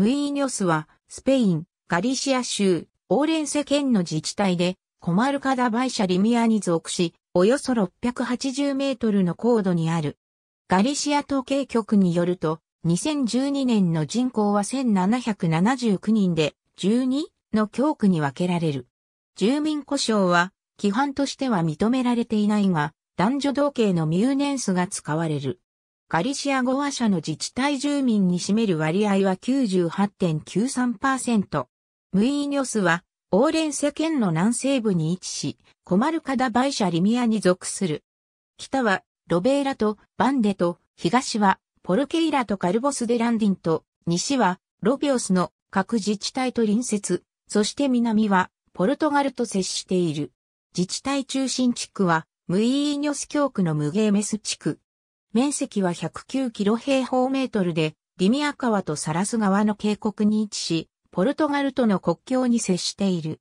ムイーニョスは、スペイン、ガリシア州、オーレンセ県の自治体で、コマルカダバイシャリミアに属し、およそ680メートルの高度にある。ガリシア統計局によると、2012年の人口は1779人で、12の教区に分けられる。住民故障は、規範としては認められていないが、男女同系のミューネンスが使われる。ガリシア語話者の自治体住民に占める割合は98.93%。ムイーニョスは、オーレンセ県の南西部に位置し、コマルカダバイシャリミアに属する。北は、ロベーラとバンデと、東は、ポルケイラとカルボスデランディンと、西は、ロビオスの各自治体と隣接、そして南は、ポルトガルと接している。自治体中心地区は、ムイーニョス教区のムゲーメス地区。面積は109キロ平方メートルで、リミア川とサラス川の渓谷に位置し、ポルトガルとの国境に接している。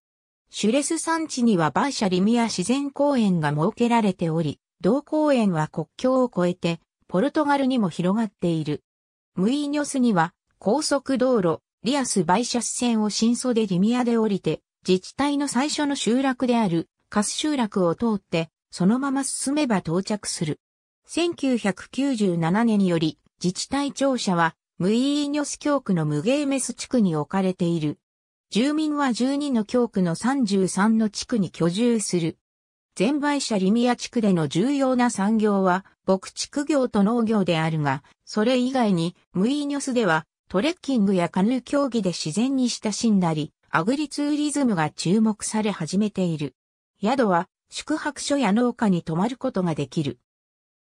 シュレス山地にはバーシャリミア自然公園が設けられており、同公園は国境を越えて、ポルトガルにも広がっている。ムイーニョスには、高速道路、リアス・バイシャス線を新でリミアで降りて、自治体の最初の集落である、カス集落を通って、そのまま進めば到着する。1997年により、自治体庁舎は、ムイーニョス教区のムゲーメス地区に置かれている。住民は12の教区の33の地区に居住する。全売者リミア地区での重要な産業は、牧畜業と農業であるが、それ以外に、ムイーニョスでは、トレッキングやカヌー競技で自然に親しんだり、アグリツーリズムが注目され始めている。宿は、宿泊所や農家に泊まることができる。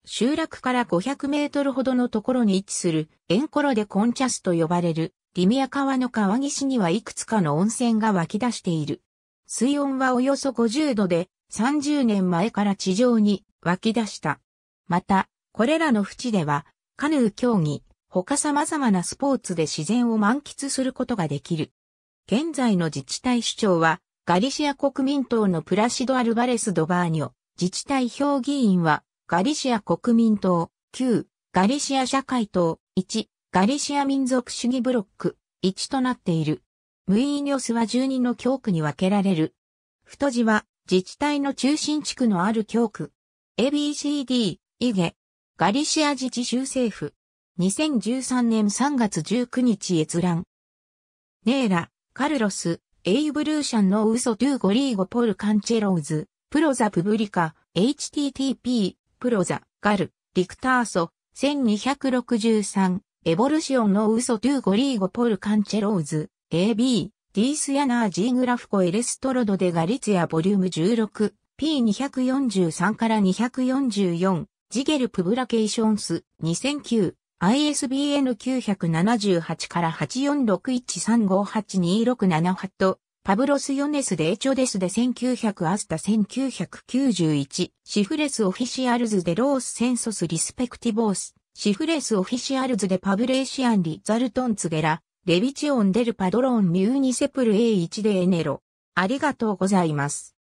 集落から500メートルほどのところに位置するエンコロでコンチャスと呼ばれるリミア川の川岸にはいくつかの温泉が湧き出している。水温はおよそ50度で30年前から地上に湧き出した。また、これらの淵ではカヌー競技、他様々なスポーツで自然を満喫することができる。現在の自治体首長はガリシア国民党のプラシド・アルバレス・ドバーニョ、自治体評議員はガリシア国民党、9、ガリシア社会党、1、ガリシア民族主義ブロック、1となっている。ムイーニョスは12の教区に分けられる。太字は自治体の中心地区のある教区。ABCD、イゲ、ガリシア自治州政府。2013年3月19日閲覧。ネーラ、カルロス、エイブルーシャンのウソトゥーゴリーゴポルカンチェローズ、プロザプブリカ、http プロザ、ガル、リクターソ、1263、エボルシオンのウソトゥーゴリーゴポルカンチェローズ、AB、ディースヤナージーグラフコエレストロドデガリツヤボリューム16、P243 から244、ジゲルプブラケーションス、2009、ISBN 978から84613582678パブロス・ヨネス・デ・エチョデスで1900アスタ1991シフレス・オフィシアルズ・デ・ロース・センソス・リスペクティボースシフレス・オフィシアルズ・デ・パブレーシアン・リザルトン・ツゲラレビチオン・デル・パドロン・ミューニセプル A1 でエネロありがとうございます。